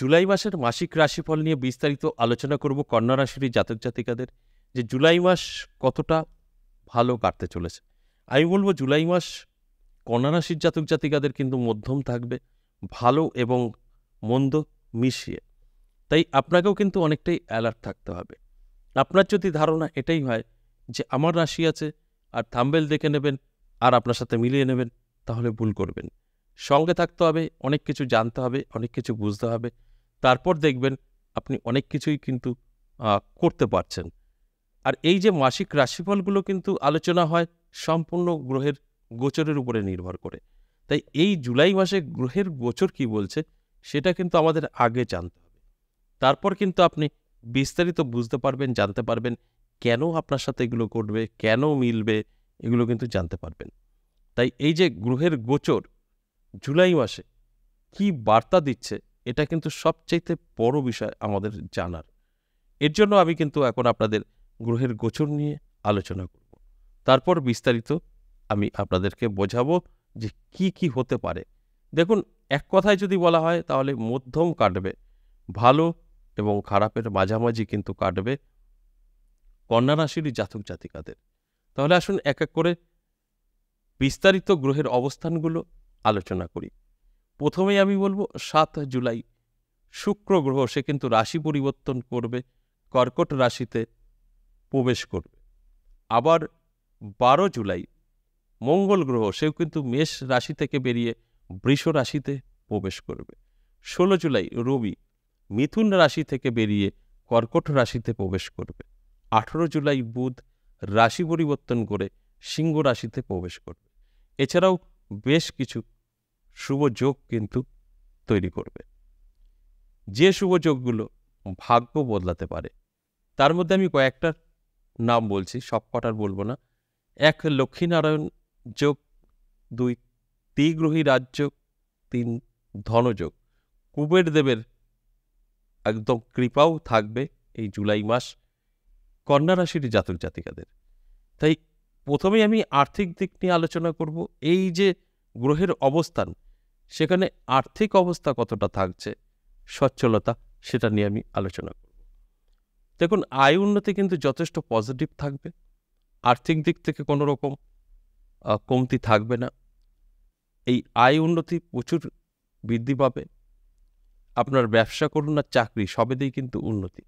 জুলাই মাসের মাসিক রাশিফল নিয়ে বিস্তারিত আলোচনা করব কন্যা রাশির জাতক জাতিকাদের যে জুলাই মাস কতটা ভালো কাটতে চলেছে আমি বলবো জুলাই মাস কন্যা রাশির জাতক জাতিকাদের কিন্তু মধ্যম থাকবে ভালো এবং মন্দ মিশিয়ে তাই আপনাকেও কিন্তু অনেকটাই অ্যালার্ট থাকতে হবে আপনার যদি ধারণা এটাই হয় যে আমার রাশি আছে আর থাম্বেল দেখে নেবেন আর আপনার সাথে মিলিয়ে নেবেন তাহলে ভুল করবেন সঙ্গে থাকতে হবে অনেক কিছু জানতে হবে অনেক কিছু বুঝতে হবে তারপর দেখবেন আপনি অনেক কিছুই কিন্তু করতে পারছেন আর এই যে মাসিক রাশিফলগুলো কিন্তু আলোচনা হয় সম্পূর্ণ গ্রহের গোচরের উপরে নির্ভর করে তাই এই জুলাই মাসে গ্রহের গোচর কি বলছে সেটা কিন্তু আমাদের আগে জানতে হবে তারপর কিন্তু আপনি বিস্তারিত বুঝতে পারবেন জানতে পারবেন কেন আপনার সাথে এগুলো করবে কেন মিলবে এগুলো কিন্তু জানতে পারবেন তাই এই যে গ্রহের গোচর জুলাই মাসে কি বার্তা দিচ্ছে এটা কিন্তু সবচাইতে বড় বিষয় আমাদের জানার এর জন্য আমি কিন্তু এখন আপনাদের গ্রহের গোচর নিয়ে আলোচনা করব তারপর বিস্তারিত আমি আপনাদেরকে বোঝাবো যে কি কি হতে পারে দেখুন এক কথায় যদি বলা হয় তাহলে মধ্যম কাটবে ভালো এবং খারাপের মাঝামাঝি কিন্তু কাটবে কন্যা রাশির জাতক জাতিকাদের তাহলে আসুন এক এক করে বিস্তারিত গ্রহের অবস্থানগুলো আলোচনা করি প্রথমেই আমি বলবো সাত জুলাই শুক্র গ্রহ সে কিন্তু রাশি পরিবর্তন করবে কর্কট রাশিতে প্রবেশ করবে আবার বারো জুলাই মঙ্গল গ্রহ সেও কিন্তু মেষ রাশি থেকে বেরিয়ে বৃষ রাশিতে প্রবেশ করবে ষোলো জুলাই রবি মিথুন রাশি থেকে বেরিয়ে কর্কট রাশিতে প্রবেশ করবে আঠেরো জুলাই বুধ রাশি পরিবর্তন করে সিংহ রাশিতে প্রবেশ করবে এছাড়াও বেশ কিছু শুভ যোগ কিন্তু তৈরি করবে যে শুভ যোগগুলো ভাগ্য বদলাতে পারে তার মধ্যে আমি কয়েকটার নাম বলছি সব কটার বলবো না এক লক্ষ্মীনারায়ণ যোগ দুই তিগ্রহী রাজযোগ তিন ধনযোগ কুবের দেবের একদম কৃপাও থাকবে এই জুলাই মাস কন্যা রাশির জাতক জাতিকাদের তাই প্রথমেই আমি আর্থিক দিক নিয়ে আলোচনা করব এই যে গ্রহের অবস্থান সেখানে আর্থিক অবস্থা কতটা থাকছে সচ্ছলতা সেটা নিয়ে আমি আলোচনা করব দেখুন আয় উন্নতি কিন্তু যথেষ্ট পজিটিভ থাকবে আর্থিক দিক থেকে কোনো রকম কমতি থাকবে না এই আয় উন্নতি প্রচুর বৃদ্ধি পাবে আপনার ব্যবসা করুন না চাকরি সবেতেই কিন্তু উন্নতি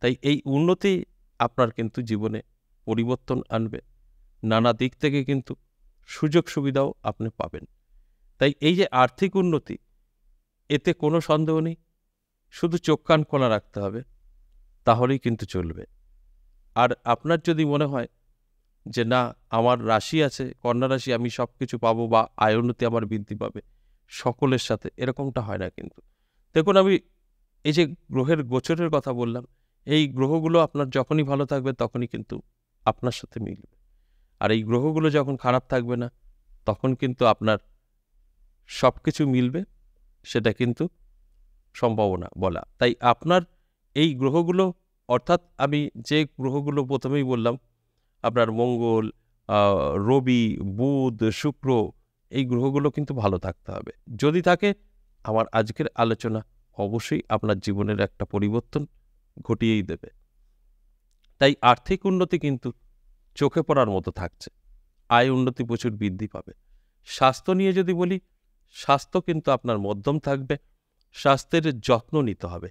তাই এই উন্নতি আপনার কিন্তু জীবনে পরিবর্তন আনবে নানা দিক থেকে কিন্তু সুযোগ সুবিধাও আপনি পাবেন তাই এই যে আর্থিক উন্নতি এতে কোনো সন্দেহ নেই শুধু চোখ কান খোলা রাখতে হবে তাহলেই কিন্তু চলবে আর আপনার যদি মনে হয় যে না আমার রাশি আছে কন্যা রাশি আমি সব কিছু পাবো বা উন্নতি আমার বৃদ্ধি পাবে সকলের সাথে এরকমটা হয় না কিন্তু দেখুন আমি এই যে গ্রহের গোচরের কথা বললাম এই গ্রহগুলো আপনার যখনই ভালো থাকবে তখনই কিন্তু আপনার সাথে মিলবে আর এই গ্রহগুলো যখন খারাপ থাকবে না তখন কিন্তু আপনার সব কিছু মিলবে সেটা কিন্তু সম্ভাবনা বলা তাই আপনার এই গ্রহগুলো অর্থাৎ আমি যে গ্রহগুলো প্রথমেই বললাম আপনার মঙ্গল রবি বুধ শুক্র এই গ্রহগুলো কিন্তু ভালো থাকতে হবে যদি থাকে আমার আজকের আলোচনা অবশ্যই আপনার জীবনের একটা পরিবর্তন ঘটিয়েই দেবে তাই আর্থিক উন্নতি কিন্তু চোখে পড়ার মতো থাকছে আয় উন্নতি প্রচুর বৃদ্ধি পাবে স্বাস্থ্য নিয়ে যদি বলি স্বাস্থ্য কিন্তু আপনার মধ্যম থাকবে স্বাস্থ্যের যত্ন নিতে হবে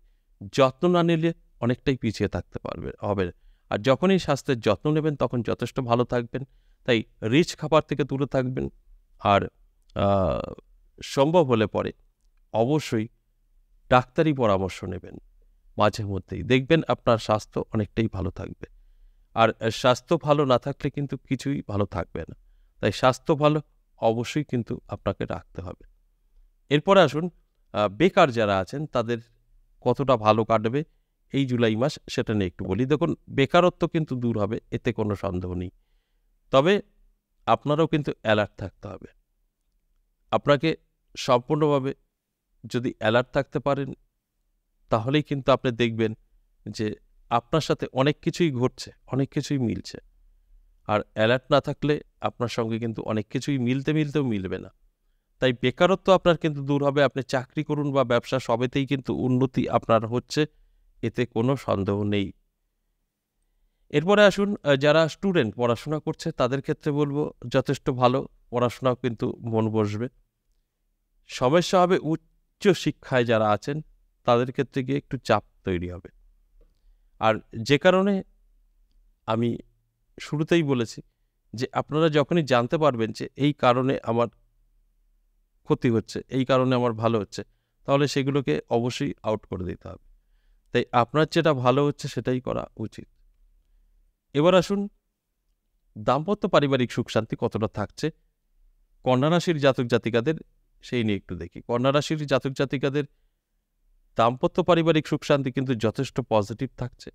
যত্ন না নিলে অনেকটাই পিছিয়ে থাকতে পারবে হবে আর যখনই স্বাস্থ্যের যত্ন নেবেন তখন যথেষ্ট ভালো থাকবেন তাই রিচ খাবার থেকে দূরে থাকবেন আর সম্ভব হলে পরে অবশ্যই ডাক্তারি পরামর্শ নেবেন মাঝে মধ্যেই দেখবেন আপনার স্বাস্থ্য অনেকটাই ভালো থাকবে আর স্বাস্থ্য ভালো না থাকলে কিন্তু কিছুই ভালো থাকবে না তাই স্বাস্থ্য ভালো অবশ্যই কিন্তু আপনাকে রাখতে হবে এরপরে আসুন বেকার যারা আছেন তাদের কতটা ভালো কাটবে এই জুলাই মাস সেটা নিয়ে একটু বলি দেখুন বেকারত্ব কিন্তু দূর হবে এতে কোনো সন্দেহ নেই তবে আপনারাও কিন্তু অ্যালার্ট থাকতে হবে আপনাকে সম্পূর্ণভাবে যদি অ্যালার্ট থাকতে পারেন তাহলেই কিন্তু আপনি দেখবেন যে আপনার সাথে অনেক কিছুই ঘটছে অনেক কিছুই মিলছে আর অ্যালার্ট না থাকলে আপনার সঙ্গে কিন্তু অনেক কিছুই মিলতে মিলতেও মিলবে না তাই বেকারত্ব আপনার কিন্তু দূর হবে আপনি চাকরি করুন বা ব্যবসা সবেতেই কিন্তু উন্নতি আপনার হচ্ছে এতে কোনো সন্দেহ নেই এরপরে আসুন যারা স্টুডেন্ট পড়াশোনা করছে তাদের ক্ষেত্রে বলবো যথেষ্ট ভালো পড়াশোনাও কিন্তু মন বসবে সমস্যা হবে উচ্চ শিক্ষায় যারা আছেন তাদের ক্ষেত্রে গিয়ে একটু চাপ তৈরি হবে আর যে কারণে আমি শুরুতেই বলেছি যে আপনারা যখনই জানতে পারবেন যে এই কারণে আমার ক্ষতি হচ্ছে এই কারণে আমার ভালো হচ্ছে তাহলে সেগুলোকে অবশ্যই আউট করে দিতে হবে তাই আপনার যেটা ভালো হচ্ছে সেটাই করা উচিত এবার আসুন দাম্পত্য পারিবারিক সুখ শান্তি কতটা থাকছে কন্যারাশির জাতক জাতিকাদের সেই নিয়ে একটু দেখি কন্যারাশির জাতক জাতিকাদের দাম্পত্য পারিবারিক সুখ শান্তি কিন্তু যথেষ্ট পজিটিভ থাকছে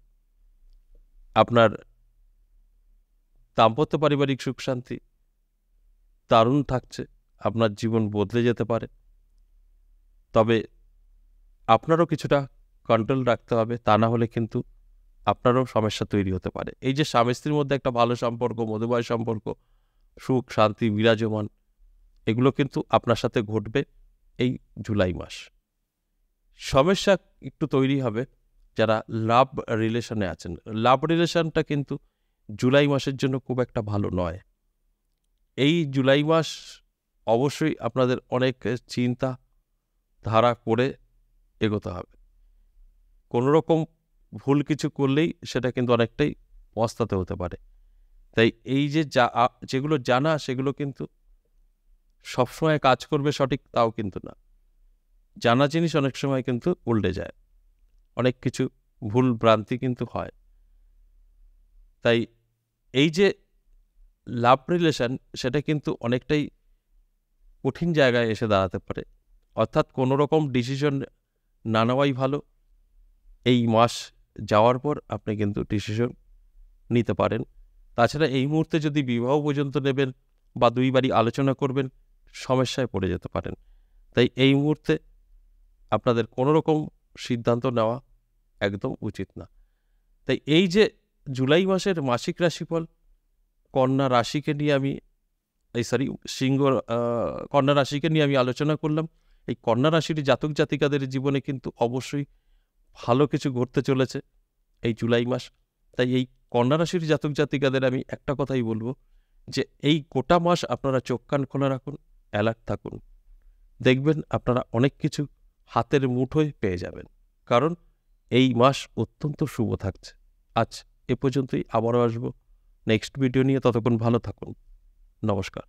আপনার দাম্পত্য পারিবারিক সুখ শান্তি দারুণ থাকছে আপনার জীবন বদলে যেতে পারে তবে আপনারও কিছুটা কন্ট্রোল রাখতে হবে তা না হলে কিন্তু আপনারও সমস্যা তৈরি হতে পারে এই যে স্বামী স্ত্রীর মধ্যে একটা ভালো সম্পর্ক মধুময় সম্পর্ক সুখ শান্তি বিরাজমান এগুলো কিন্তু আপনার সাথে ঘটবে এই জুলাই মাস সমস্যা একটু তৈরি হবে যারা লাভ রিলেশনে আছেন লাভ রিলেশনটা কিন্তু জুলাই মাসের জন্য খুব একটা ভালো নয় এই জুলাই মাস অবশ্যই আপনাদের অনেক চিন্তা ধারা করে এগোতে হবে কোনো রকম ভুল কিছু করলেই সেটা কিন্তু অনেকটাই পস্তাতে হতে পারে তাই এই যে যা যেগুলো জানা সেগুলো কিন্তু সবসময় কাজ করবে সঠিক তাও কিন্তু না জানা জিনিস অনেক সময় কিন্তু উল্টে যায় অনেক কিছু ভুল ভ্রান্তি কিন্তু হয় তাই এই যে লাভ রিলেশান সেটা কিন্তু অনেকটাই কঠিন জায়গায় এসে দাঁড়াতে পারে অর্থাৎ কোনো রকম ডিসিশন না নেওয়াই ভালো এই মাস যাওয়ার পর আপনি কিন্তু ডিসিশন নিতে পারেন তাছাড়া এই মুহূর্তে যদি বিবাহ পর্যন্ত নেবেন বা দুই বাড়ি আলোচনা করবেন সমস্যায় পড়ে যেতে পারেন তাই এই মুহূর্তে আপনাদের কোনো রকম সিদ্ধান্ত নেওয়া একদম উচিত না তাই এই যে জুলাই মাসের মাসিক রাশিফল কন্যা রাশিকে নিয়ে আমি এই সরি সিংহ কন্যা রাশিকে নিয়ে আমি আলোচনা করলাম এই কন্যা রাশির জাতক জাতিকাদের জীবনে কিন্তু অবশ্যই ভালো কিছু ঘটতে চলেছে এই জুলাই মাস তাই এই কন্যা রাশির জাতক জাতিকাদের আমি একটা কথাই বলবো যে এই গোটা মাস আপনারা চোখ কান খোলা রাখুন অ্যালার্ট থাকুন দেখবেন আপনারা অনেক কিছু হাতের মুঠোয় পেয়ে যাবেন কারণ এই মাস অত্যন্ত শুভ থাকছে আজ এ পর্যন্তই আবারও আসবো নেক্সট ভিডিও নিয়ে ততক্ষণ ভালো থাকুন নমস্কার